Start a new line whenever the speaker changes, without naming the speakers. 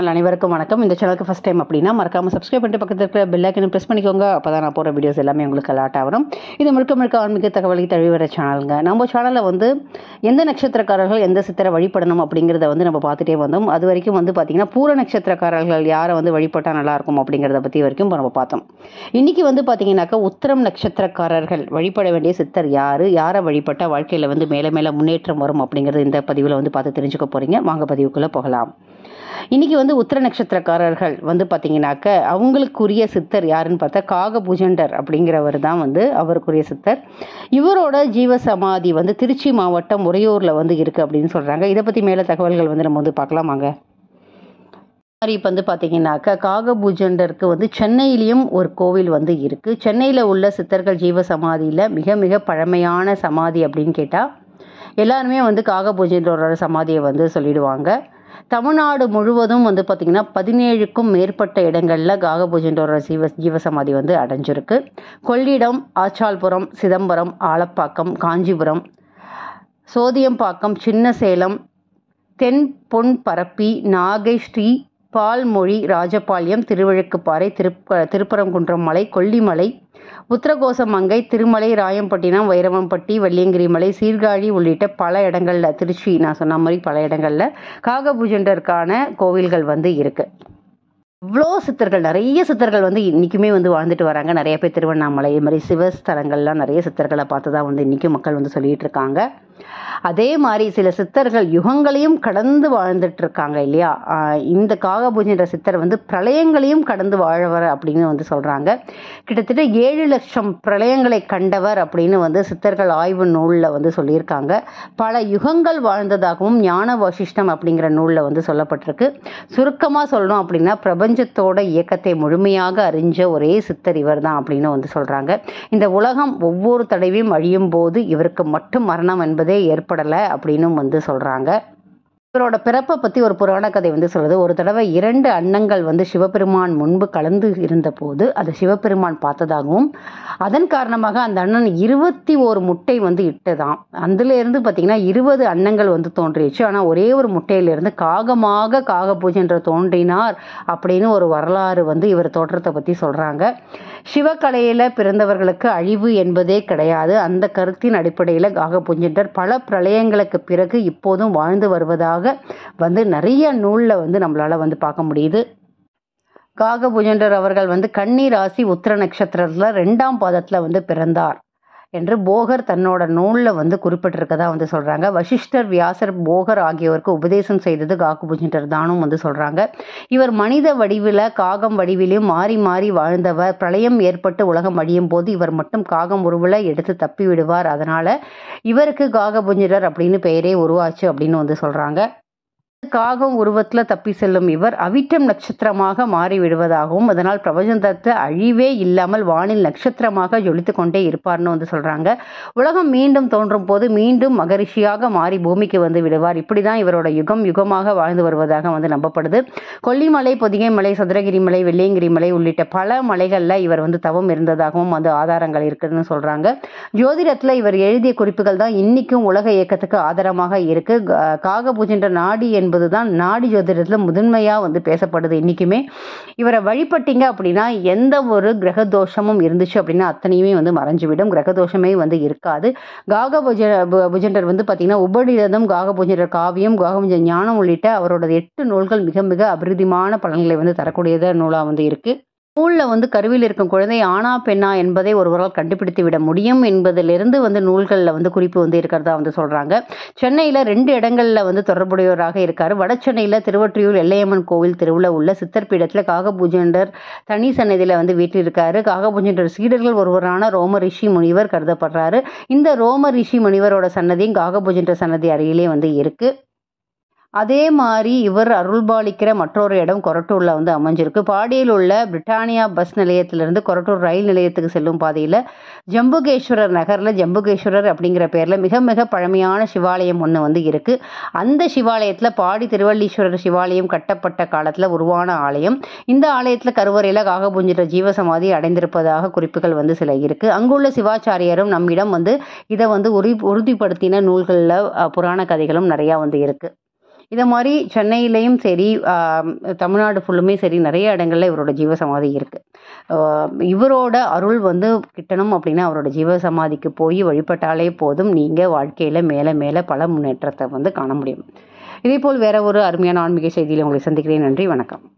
channel அனைவருக்கும் வணக்கம் இந்த சேனலுக்கு ஃபஸ்ட் டைம் அப்படின்னா மறக்காமல் சப்ஸ்கிரைப் பண்ணிட்டு பக்கத்தில் இருக்கிற பெல்லைக்கனை ப்ரெஸ் பண்ணிக்கோங்க அப்போ தான் நான் போகிற வீடியோஸ் எல்லாமே உங்களுக்கு அலாட் ஆகணும் இது முழுக்க முழுக்க ஆன்மீக தகவலை தழுவி வர சேனலுங்க நம்ம சேனலில் வந்து எந்த நட்சத்திரக்காரர்கள் எந்த சித்திர வழிபடணும் அப்படிங்கிறத வந்து நம்ம பார்த்துட்டே வந்தோம் அது வரைக்கும் வந்து பார்த்தீங்கன்னா பூர நட்சத்திரக்காரர்கள் யாரை வந்து வழிபட்டால் நல்லாயிருக்கும் அப்படிங்கிறத பற்றி வரைக்கும் நம்ம பார்த்தோம் இன்றைக்கி வந்து பார்த்திங்கனாக்கா உத்தரம் நட்சத்திரக்காரர்கள் வழிபட வேண்டிய சித்தர் யார் யாரை வழிபட்டால் வாழ்க்கையில் வந்து மேலே மேலே முன்னேற்றம் வரும் அப்படிங்கிறது இந்த பதிவில் வந்து பார்த்து தெரிஞ்சுக்க போகிறீங்க வாங்க பதிவுக்குள்ளே போகலாம் இன்றைக்கி வந்து உத்திர நட்சத்திரக்காரர்கள் வந்து பார்த்தீங்கன்னாக்க அவங்களுக்குரிய சித்தர் யாருன்னு பார்த்தா காக பூஜண்டர் அப்படிங்கிறவர் தான் வந்து அவருக்குரிய சித்தர் இவரோட ஜீவ சமாதி வந்து திருச்சி மாவட்டம் உறையூரில் வந்து இருக்குது அப்படின்னு சொல்கிறாங்க இதை பற்றி மேலே தகவல்கள் வந்து நம்ம வந்து பார்க்கலாமாங்க மாதிரி இப்போ வந்து பார்த்தீங்கன்னாக்கா காகபூஜண்டருக்கு வந்து சென்னையிலையும் ஒரு கோவில் வந்து இருக்குது சென்னையில் உள்ள சித்தர்கள் ஜீவ சமாதியில் மிக மிக பழமையான சமாதி அப்படின்னு கேட்டால் எல்லாருமே வந்து காகபூஜண்டரோட சமாதியை வந்து சொல்லிடுவாங்க தமிழ்நாடு முழுவதும் வந்து பார்த்திங்கன்னா பதினேழுக்கும் மேற்பட்ட இடங்களில் காகபூஜன்ற ஒரு ஜீவ ஜீவசமாதி வந்து அடைஞ்சிருக்கு கொள்ளிடம் ஆச்சால்புரம் சிதம்பரம் ஆலப்பாக்கம் காஞ்சிபுரம் சோதியம்பாக்கம் சின்ன சேலம் தென் பொன் பரப்பி நாகை ஸ்ரீ பால்மொழி ராஜபாளையம் திருவழுக்குப்பாறை திருப்ப திருப்பரங்குன்றம் மலை கொல்லிமலை உத்தரகோசமங்கை திருமலை ராயம்பட்டினம் வைரவம்பட்டி வள்ளியங்கிரிமலை மலை சீர்காழி உள்ளிட்ட பல இடங்களில் திருச்சி நான் சொன்ன மாதிரி பல இடங்களில் காகபூஜண்டருக்கான கோவில்கள் வந்து இருக்குது இவ்வளோ சித்தர்கள் நிறைய சித்தர்கள் வந்து இன்றைக்குமே வந்து வாழ்ந்துட்டு வராங்க நிறைய பேர் திருவண்ணாமலை இது மாதிரி சிவஸ்தலங்கள்லாம் நிறைய சித்தர்களை பார்த்து தான் வந்து இன்றைக்கும் மக்கள் வந்து சொல்லிகிட்டு இருக்காங்க அதே மாதிரி சில சித்தர்கள் யுகங்களையும் கடந்து வாழ்ந்துட்டு இருக்காங்க இல்லையா இந்த பூஜைன்ற சித்தர் வந்து பிரளயங்களையும் கடந்து வாழவர் அப்படின்னு வந்து சொல்கிறாங்க கிட்டத்தட்ட ஏழு லட்சம் பிரளயங்களை கண்டவர் அப்படின்னு வந்து சித்தர்கள் ஆய்வு நூலில் வந்து சொல்லியிருக்காங்க பல யுகங்கள் வாழ்ந்ததாகவும் ஞான வசிஷ்டம் அப்படிங்கிற நூலில் வந்து சொல்லப்பட்டிருக்கு சுருக்கமாக சொல்லணும் அப்படின்னா பிரபஞ்சத்தோட இயக்கத்தை முழுமையாக அறிஞ்ச ஒரே சித்தர் இவர் தான் அப்படின்னு வந்து சொல்கிறாங்க இந்த உலகம் ஒவ்வொரு தடவையும் அழியும் போது இவருக்கு மட்டும் மரணம் என்பது ஏற்படலை அப்படின்னும் வந்து சொல்கிறாங்க இவரோட பிறப்பை பற்றி ஒரு புராண கதை வந்து சொல்கிறது ஒரு தடவை இரண்டு அன்னங்கள் வந்து சிவபெருமான் முன்பு கலந்து இருந்தபோது அதை சிவபெருமான் பார்த்ததாகவும் அதன் காரணமாக அந்த அண்ணன் இருபத்தி ஒரு முட்டை வந்து இட்டதாம் அதுலேருந்து பார்த்திங்கன்னா இருபது அன்னங்கள் வந்து தோன்றிடுச்சு ஆனால் ஒரே ஒரு முட்டையிலேருந்து காகமாக காக பூஜைன்ற தோன்றினார் அப்படின்னு ஒரு வரலாறு வந்து இவர் தோற்றத்தை பற்றி சொல்கிறாங்க சிவக்கலையில் பிறந்தவர்களுக்கு அழிவு என்பதே கிடையாது அந்த கருத்தின் அடிப்படையில் காக பூஜைன்றர் பல பிரளயங்களுக்கு பிறகு இப்போதும் வாழ்ந்து வருவதாக காரணமாக வந்து நிறைய நூலில் வந்து நம்மளால் வந்து பார்க்க முடியுது காகபுஜண்டர் அவர்கள் வந்து கன்னி ராசி உத்திர நட்சத்திரத்தில் ரெண்டாம் பாதத்தில் வந்து பிறந்தார் என்று போகர் தன்னோட நூலில் வந்து குறிப்பிட்டிருக்கதா வந்து சொல்கிறாங்க வசிஷ்டர் வியாசர் போகர் ஆகியோருக்கு உபதேசம் செய்தது காக்குபூஜின்டர் தானும் வந்து சொல்கிறாங்க இவர் மனித வடிவில் காகம் வடிவிலையும் மாறி மாறி வாழ்ந்தவர் பிரளயம் ஏற்பட்டு உலகம் அழியும் போது இவர் மட்டும் காகம் உருவில் எடுத்து தப்பி விடுவார் அதனால் இவருக்கு காகபுஞ்சிரர் அப்படின்னு பெயரே உருவாச்சு அப்படின்னு வந்து சொல்கிறாங்க காகம் உருவத்தில் தப்பி செல்லும் இவர் அவிட்டம் நட்சத்திரமாக மாறிவிடுவதாகவும் அதனால் பிரபஞ்சத்தை அழிவே இல்லாமல் வானில் நட்சத்திரமாக ஜொலித்து கொண்டே இருப்பார்னு வந்து சொல்கிறாங்க உலகம் மீண்டும் தோன்றும் போது மீண்டும் மகரிஷியாக மாறி பூமிக்கு வந்து விடுவார் இப்படி தான் இவரோட யுகம் யுகமாக வாழ்ந்து வருவதாக வந்து நம்பப்படுது கொல்லிமலை பொதிகை மலை சதுரகிரி மலை வெள்ளியங்கிரி மலை உள்ளிட்ட பல மலைகளில் இவர் வந்து தவம் இருந்ததாகவும் வந்து ஆதாரங்கள் இருக்குதுன்னு சொல்கிறாங்க ஜோதிடத்தில் இவர் எழுதிய குறிப்புகள் தான் இன்றைக்கும் உலக இயக்கத்துக்கு ஆதாரமாக இருக்குது காக பூஜின்ற நாடி என்பது என்பது தான் நாடி ஜோதிடத்தில் முதன்மையாக வந்து பேசப்படுது இன்றைக்குமே இவரை வழிபட்டீங்க அப்படின்னா எந்த ஒரு கிரக தோஷமும் இருந்துச்சு அப்படின்னா அத்தனையுமே வந்து மறைஞ்சுவிடும் கிரக தோஷமே வந்து இருக்காது காக புஜ புஜண்டர் வந்து பார்த்திங்கன்னா உபநிதம் காக பூஜர் காவியம் காகபுஜ ஞானம் உள்ளிட்ட அவரோட எட்டு நூல்கள் மிக மிக அபிருதிமான பலன்களை வந்து தரக்கூடியத நூலாக வந்து இருக்குது ஸ்கூலில் வந்து கருவியில் இருக்கும் குழந்தை ஆனா பெண்ணா என்பதை ஒருவரால் கண்டுபிடித்து விட முடியும் என்பதிலிருந்து வந்து நூல்களில் வந்து குறிப்பு வந்து இருக்கிறதா வந்து சொல்கிறாங்க சென்னையில் ரெண்டு இடங்களில் வந்து தொடர்புடையவராக இருக்கார் வட சென்னையில் திருவற்றியூர் எல்லையம்மன் கோவில் திருவில் உள்ள சித்தர் பீடத்தில் காகபூஜண்டர் தனி சன்னதியில் வந்து வீட்டில் இருக்கார் காகபூஜண்டர் சீடர்கள் ஒருவரான ரோம ரிஷி முனிவர் கருதப்படுறாரு இந்த ரோம ரிஷி முனிவரோட சன்னதியும் காகபூஜண்டர் சன்னதி அருகிலே வந்து இருக்குது அதே மாதிரி இவர் அருள்பாலிக்கிற மற்றொரு இடம் கொரட்டூரில் வந்து அமைஞ்சிருக்கு பாடியில் உள்ள பிரிட்டானியா பஸ் நிலையத்திலிருந்து கொரட்டூர் ரயில் நிலையத்துக்கு செல்லும் பாதையில் ஜம்புகேஸ்வரர் நகரில் ஜம்புகேஸ்வரர் அப்படிங்கிற பேரில் மிக மிக பழமையான சிவாலயம் ஒன்று வந்து இருக்குது அந்த சிவாலயத்தில் பாடி திருவள்ளீஸ்வரர் சிவாலயம் கட்டப்பட்ட காலத்தில் உருவான ஆலயம் இந்த ஆலயத்தில் கருவறையில் காகபுஞ்சிற ஜீவசமாதி அடைந்திருப்பதாக குறிப்புகள் வந்து சில இருக்குது அங்குள்ள சிவாச்சாரியரும் நம்மிடம் வந்து இதை வந்து உறுதிப்படுத்தின நூல்களில் புராண கதைகளும் நிறையா வந்து இருக்குது இதை மாதிரி சென்னையிலையும் சரி தமிழ்நாடு ஃபுல்லுமே சரி நிறைய இடங்கள்ல இவரோட ஜீவசமாதி இருக்குது இவரோட அருள் வந்து கிட்டணும் அப்படின்னா அவரோட ஜீவசமாதிக்கு போய் வழிபட்டாலே போதும் நீங்கள் வாழ்க்கையில் மேலே மேலே பல முன்னேற்றத்தை வந்து காண முடியும் இதேபோல் வேற ஒரு அருமையான ஆன்மீக செய்தியில் உங்களை சந்திக்கிறேன் நன்றி வணக்கம்